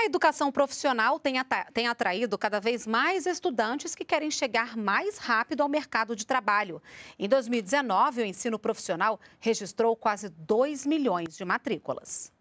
A educação profissional tem, tem, atraído cada vez mais estudantes que querem chegar mais rápido ao mercado de trabalho. Em 2019, o ensino profissional registrou quase 2 milhões de matrículas.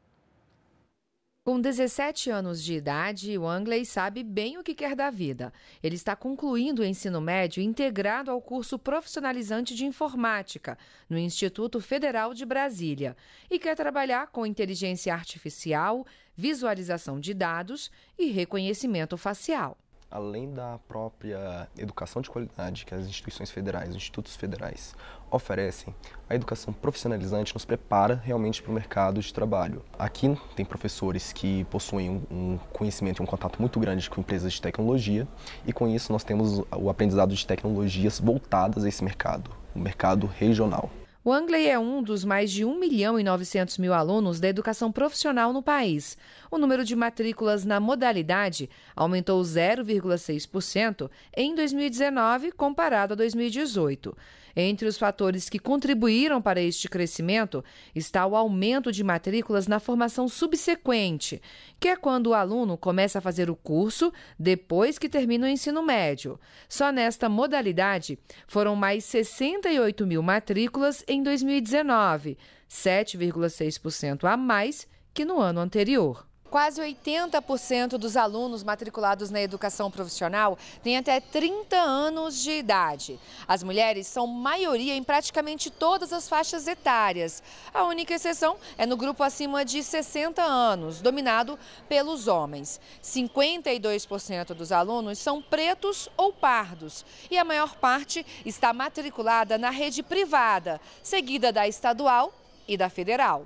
Com 17 anos de idade, Wangley sabe bem o que quer da vida. Ele está concluindo o ensino médio integrado ao curso profissionalizante de informática no Instituto Federal de Brasília e quer trabalhar com inteligência artificial, visualização de dados e reconhecimento facial além da própria educação de qualidade que as instituições federais, os institutos federais oferecem, a educação profissionalizante nos prepara realmente para o mercado de trabalho. Aqui tem professores que possuem um conhecimento e um contato muito grande com empresas de tecnologia e com isso nós temos o aprendizado de tecnologias voltadas a esse mercado, o mercado regional. O Angley é um dos mais de 1 milhão e 900 mil alunos da educação profissional no país. O número de matrículas na modalidade aumentou 0,6% em 2019 comparado a 2018. Entre os fatores que contribuíram para este crescimento está o aumento de matrículas na formação subsequente, que é quando o aluno começa a fazer o curso depois que termina o ensino médio. Só nesta modalidade foram mais 68 mil matrículas em em 2019, 7,6% a mais que no ano anterior. Quase 80% dos alunos matriculados na educação profissional têm até 30 anos de idade. As mulheres são maioria em praticamente todas as faixas etárias. A única exceção é no grupo acima de 60 anos, dominado pelos homens. 52% dos alunos são pretos ou pardos e a maior parte está matriculada na rede privada, seguida da estadual e da federal.